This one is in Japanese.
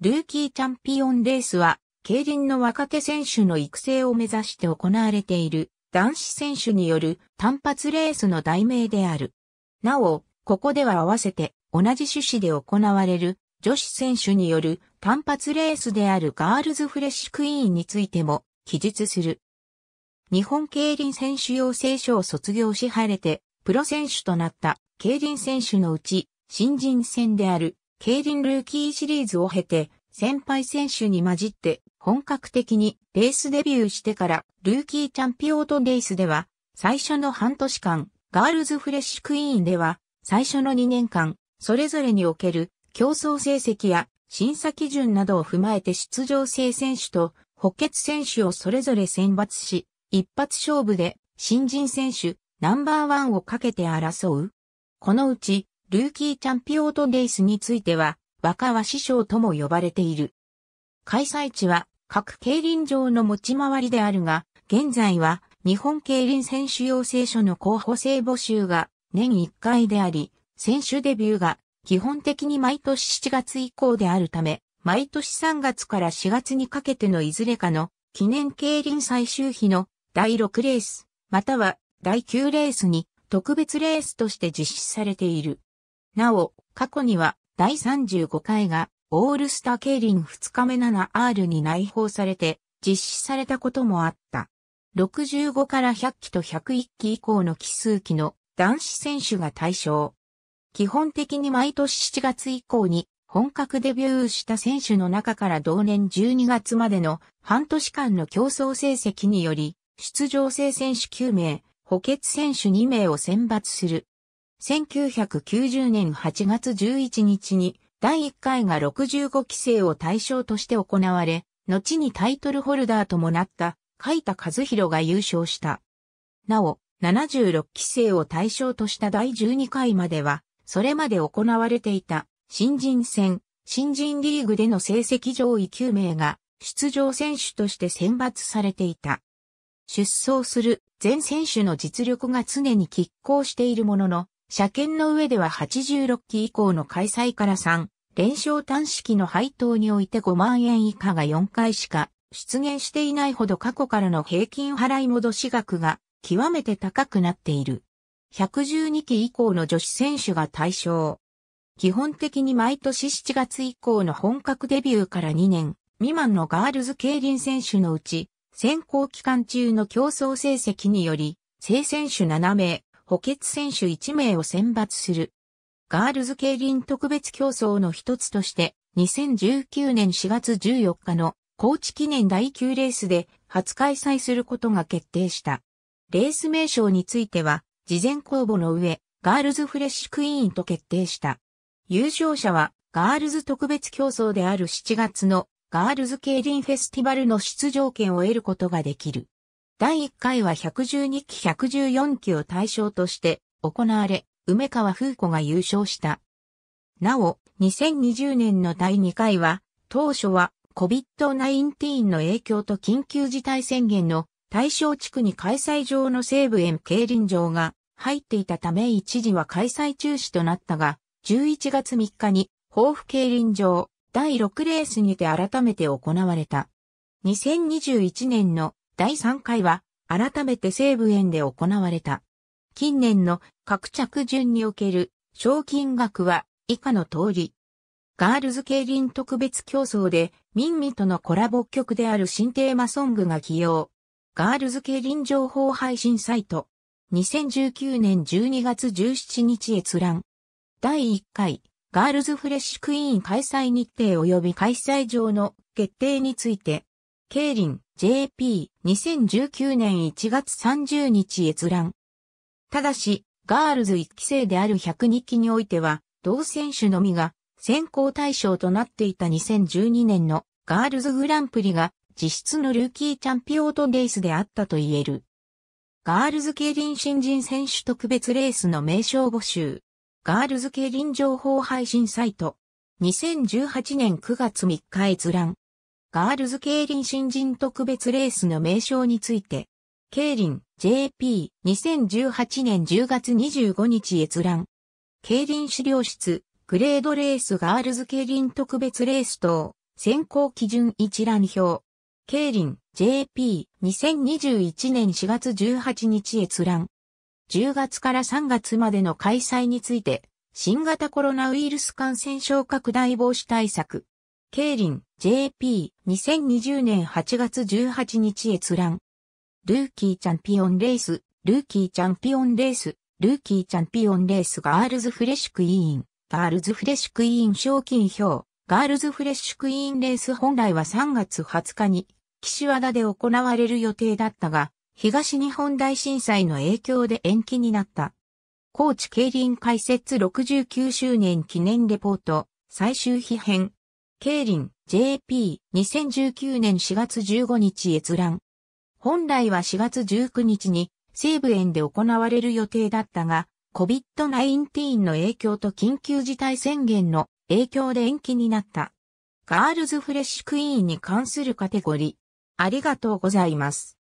ルーキーチャンピオンレースは、競輪の若手選手の育成を目指して行われている男子選手による単発レースの題名である。なお、ここでは合わせて同じ趣旨で行われる女子選手による単発レースであるガールズフレッシュクイーンについても記述する。日本競輪選手養成所を卒業し晴れて、プロ選手となった競輪選手のうち、新人戦である競輪ルーキーシリーズを経て、先輩選手に混じって本格的にレースデビューしてからルーキーチャンピオートレースでは最初の半年間、ガールズフレッシュクイーンでは最初の2年間、それぞれにおける競争成績や審査基準などを踏まえて出場制選手と補欠選手をそれぞれ選抜し、一発勝負で新人選手ナンバーワンをかけて争う。このうちルーキーチャンピオートレースについては、若は師匠とも呼ばれている。開催地は各競輪場の持ち回りであるが、現在は日本競輪選手養成所の候補生募集が年1回であり、選手デビューが基本的に毎年7月以降であるため、毎年3月から4月にかけてのいずれかの記念競輪最終日の第6レース、または第9レースに特別レースとして実施されている。なお、過去には第35回がオールスター競輪2日目 7R に内包されて実施されたこともあった。65から100期と101期以降の奇数期の男子選手が対象。基本的に毎年7月以降に本格デビューした選手の中から同年12月までの半年間の競争成績により、出場制選手9名、補欠選手2名を選抜する1990年8月11日に第1回が65期生を対象として行われ、後にタイトルホルダーともなった海田和弘が優勝した。なお、76期生を対象とした第12回までは、それまで行われていた新人戦、新人リーグでの成績上位9名が出場選手として選抜されていた。出走する全選手の実力が常に拮抗しているものの、車検の上では86期以降の開催から3、連勝短式の配当において5万円以下が4回しか出現していないほど過去からの平均払い戻し額が極めて高くなっている。112期以降の女子選手が対象。基本的に毎年7月以降の本格デビューから2年未満のガールズ競輪選手のうち、選考期間中の競争成績により、正選手7名、補欠選手1名を選抜する。ガールズ競輪特別競争の一つとして、2019年4月14日の高知記念第9レースで初開催することが決定した。レース名称については、事前公募の上、ガールズフレッシュクイーンと決定した。優勝者は、ガールズ特別競争である7月のガールズ競輪フェスティバルの出場権を得ることができる。第1回は112期114期を対象として行われ、梅川風子が優勝した。なお、2020年の第2回は、当初は COVID-19 の影響と緊急事態宣言の対象地区に開催場の西部園競輪場が入っていたため一時は開催中止となったが、11月3日に豊富競輪場第6レースにて改めて行われた。2021年の第3回は改めて西武園で行われた。近年の各着順における賞金額は以下の通り。ガールズ競輪特別競争で、ミンミとのコラボ曲である新テーマソングが起用。ガールズ競輪情報配信サイト。2019年12月17日閲覧。第1回、ガールズフレッシュクイーン開催日程及び開催上の決定について、ケイリン、JP、2019年1月30日閲覧。ただし、ガールズ1期生である102期においては、同選手のみが選考対象となっていた2012年のガールズグランプリが実質のルーキーチャンピオートレースであったと言える。ガールズ競輪新人選手特別レースの名称募集。ガールズ競輪情報配信サイト。2018年9月3日閲覧。ガールズ競輪新人特別レースの名称について、競輪 JP2018 年10月25日閲覧。競輪資料室、グレードレースガールズ競輪特別レース等、選考基準一覧表。競輪 JP2021 年4月18日閲覧。10月から3月までの開催について、新型コロナウイルス感染症拡大防止対策。ケイリン JP2020 年8月18日閲覧。ルーキーチャンピオンレース、ルーキーチャンピオンレース、ルーキーチャンピオンレースガールズフレッシュクイーン、ガールズフレッシュクイーン賞金表、ガールズフレッシュクイーンレース本来は3月20日に、岸和田で行われる予定だったが、東日本大震災の影響で延期になった。高知競輪解説69周年記念レポート、最終日編。ケイリン JP2019 年4月15日閲覧。本来は4月19日に西武園で行われる予定だったが、COVID-19 の影響と緊急事態宣言の影響で延期になった。ガールズフレッシュクイーンに関するカテゴリー。ありがとうございます。